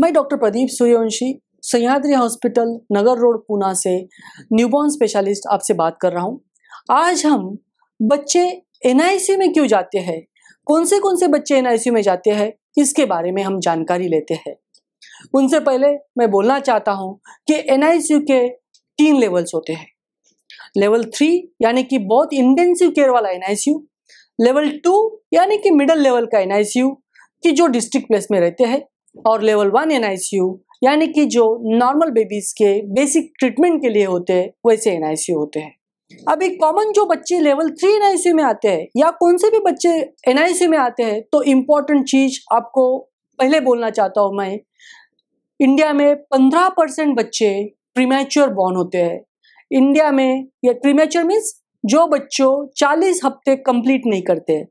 मैं doctor Pradeep Suryavanshi Sahyadri hospital Nagar road Poona से newborn specialist आपसे बात कर रहा हूँ आज हम बच्चे एन में क्यों जाते हैं कौन से कौन से बच्चे एन में जाते हैं इसके बारे में हम जानकारी लेते हैं उनसे पहले मैं बोलना चाहता हूँ कि एन के तीन लेवल्स होते हैं लेवल थ्री यानी कि बहुत इंटेंसिव केयर वाला एन लेवल टू यानी कि मिडल लेवल का एन कि जो डिस्ट्रिक्ट प्लेस में रहते हैं और लेवल वन एनआईसीयू यानी कि जो नॉर्मल बेबीज के बेसिक ट्रीटमेंट के लिए होते हैं वैसे एनआईसीयू होते हैं अब एक कॉमन जो बच्चे लेवल थ्री एनआईसीयू में आते हैं या कौन से भी बच्चे एनआईसीयू में आते हैं तो इम्पोर्टेंट चीज आपको पहले बोलना चाहता हूँ मैं इंडिया में पंद्रह परसेंट बच्चे प्रीमेच्योर बॉर्न होते हैं इंडिया में या प्रीमेच्योर मीन्स जो बच्चों 40 हफ्ते कंप्लीट नहीं करते हैं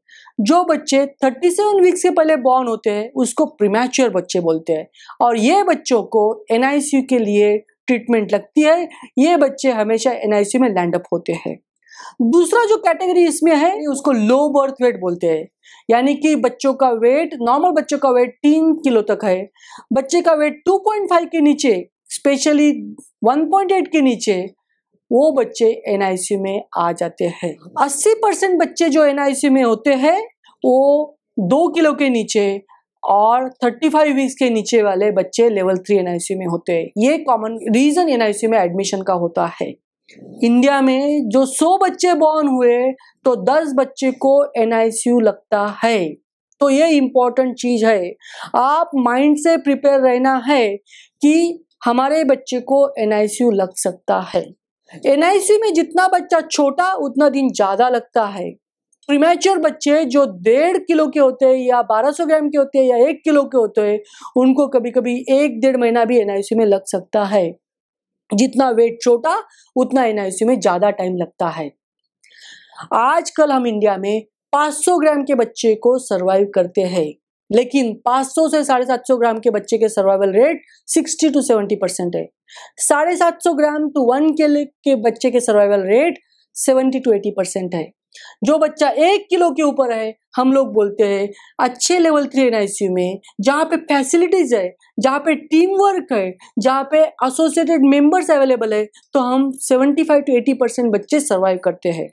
जो बच्चे 37 सेवन वीक्स के पहले बॉर्न होते हैं उसको प्रीमैच्योर बच्चे बोलते हैं और ये बच्चों को एन के लिए ट्रीटमेंट लगती है ये बच्चे हमेशा एन में लैंड अप होते हैं दूसरा जो कैटेगरी इसमें है उसको लो बर्थ वेट बोलते हैं यानी कि बच्चों का वेट नॉर्मल बच्चों का वेट तीन किलो तक है बच्चे का वेट 2.5 के नीचे स्पेशली 1.8 के नीचे वो बच्चे एन में आ जाते हैं 80 परसेंट बच्चे जो एन में होते हैं वो दो किलो के नीचे और 35 वीक्स के नीचे वाले बच्चे लेवल थ्री एन में होते हैं ये कॉमन रीज़न एन में एडमिशन का होता है इंडिया में जो 100 बच्चे बॉर्न हुए तो 10 बच्चे को एन लगता है तो ये इम्पोर्टेंट चीज़ है आप माइंड से प्रिपेयर रहना है कि हमारे बच्चे को एन लग सकता है एनआईसी में जितना बच्चा छोटा उतना दिन ज़्यादा लगता है प्रीमेच्योर बच्चे जो डेढ़ किलो के होते हैं या 1200 ग्राम के होते हैं या एक किलो के होते हैं उनको कभी कभी एक डेढ़ महीना भी एनआईसी में लग सकता है जितना वेट छोटा उतना एनआईसी में ज़्यादा टाइम लगता है आजकल हम इंडिया में 500 ग्राम के बच्चे को सर्वाइव करते हैं लेकिन 500 से साढ़े सात सौ ग्राम के बच्चे के सर्वाइवल रेट 60 टू 70 परसेंट है साढ़े सात सौ ग्राम टू वन के के बच्चे के सर्वाइवल रेट 70 टू 80 परसेंट है जो बच्चा एक किलो के ऊपर है हम लोग बोलते हैं अच्छे लेवल थ्री एन में जहाँ पे फैसिलिटीज़ है जहाँ पे टीम वर्क है जहाँ पे एसोसिएटेड मेंबर्स अवेलेबल है तो हम 75 टू 80 परसेंट बच्चे सर्वाइव करते हैं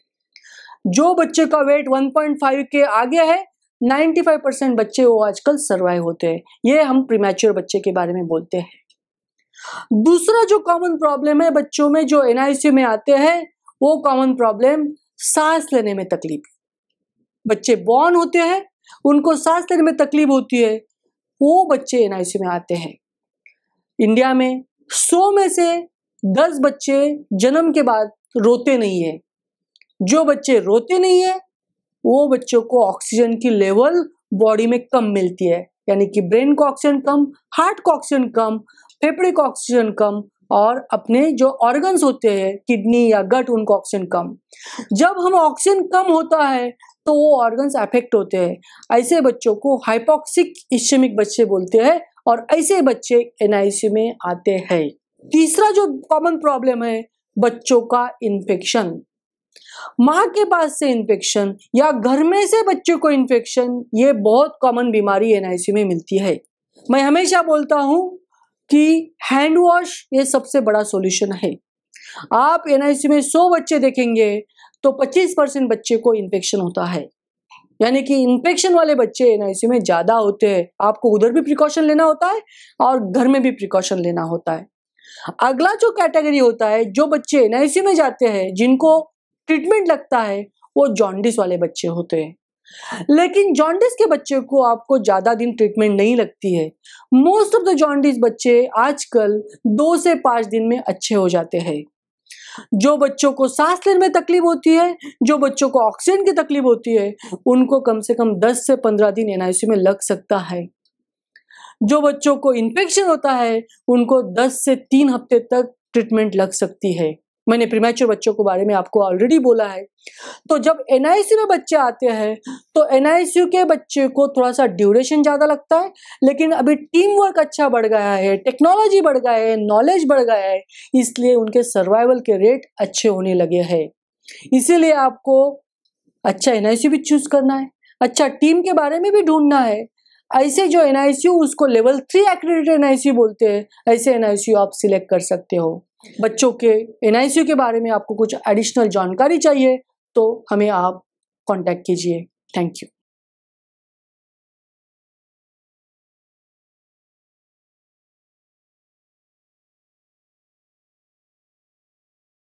जो बच्चे का वेट 1.5 के आगे है 95 परसेंट बच्चे वो आजकल सर्वाइव होते हैं ये हम प्रीमेच्योर बच्चे के बारे में बोलते हैं दूसरा जो कॉमन प्रॉब्लम है बच्चों में जो एनआईसीयू में आते हैं वो कॉमन प्रॉब्लम सांस लेने में तकलीफ बच्चे बॉर्न होते हैं उनको सांस लेने में तकलीफ होती है वो बच्चे एनआईसीयू में आते हैं इंडिया में सौ में से दस बच्चे जन्म के बाद रोते नहीं है जो बच्चे रोते नहीं है वो बच्चों को ऑक्सीजन की लेवल बॉडी में कम मिलती है यानी कि ब्रेन को ऑक्सीजन कम हार्ट को ऑक्सीजन कम फेफड़े को ऑक्सीजन कम और अपने जो ऑर्गन्स होते हैं किडनी या गट उनको ऑक्सीजन कम जब हम ऑक्सीजन कम होता है तो वो ऑर्गन्स अफेक्ट होते हैं ऐसे बच्चों को हाइपोक्सिक इश्चेमिक बच्चे बोलते हैं और ऐसे बच्चे एनआईसी में आते हैं तीसरा जो कॉमन प्रॉब्लम है बच्चों का इन्फेक्शन माँ के पास से इन्फेक्शन या घर में से बच्चे को इन्फेक्शन ये बहुत कॉमन बीमारी एनआईसी में मिलती है मैं हमेशा बोलता हूँ कि हैंड वॉश ये सबसे बड़ा सॉल्यूशन है आप एनआईसी में 100 बच्चे देखेंगे तो 25 परसेंट बच्चे को इन्फेक्शन होता है यानी कि इन्फेक्शन वाले बच्चे एनआईसी में ज़्यादा होते हैं आपको उधर भी प्रिकॉशन लेना होता है और घर में भी प्रिकॉशन लेना होता है अगला जो कैटेगरी होता है जो बच्चे एनआईसी में जाते हैं जिनको ट्रीटमेंट लगता है वो जॉन्डिस वाले बच्चे होते हैं लेकिन जॉन्डिस के बच्चे को आपको ज़्यादा दिन ट्रीटमेंट नहीं लगती है मोस्ट ऑफ द जॉन्डिस बच्चे आजकल दो से पांच दिन में अच्छे हो जाते हैं जो बच्चों को सांस लेने में तकलीफ होती है जो बच्चों को ऑक्सीजन की तकलीफ होती है उनको कम से कम 10 से 15 दिन एनआईसी में लग सकता है जो बच्चों को इन्फेक्शन होता है उनको 10 से 3 हफ्ते तक ट्रीटमेंट लग सकती है मैंने प्रीमेच्योर बच्चों के बारे में आपको ऑलरेडी बोला है तो जब एन में बच्चे आते हैं तो एन के बच्चे को थोड़ा सा ड्यूरेशन ज़्यादा लगता है लेकिन अभी टीम वर्क अच्छा बढ़ गया है टेक्नोलॉजी बढ़ गया है नॉलेज बढ़ गया है इसलिए उनके सर्वाइवल के रेट अच्छे होने लगे हैं इसीलिए आपको अच्छा एन भी चूज़ करना है अच्छा टीम के बारे में भी ढूंढना है ऐसे जो एन उसको लेवल थ्री एक्रेडिट एन बोलते हैं ऐसे एन आप सिलेक्ट कर सकते हो बच्चों के एन के बारे में आपको कुछ एडिशनल जानकारी चाहिए तो हमें आप कॉन्टैक्ट कीजिए थैंक यू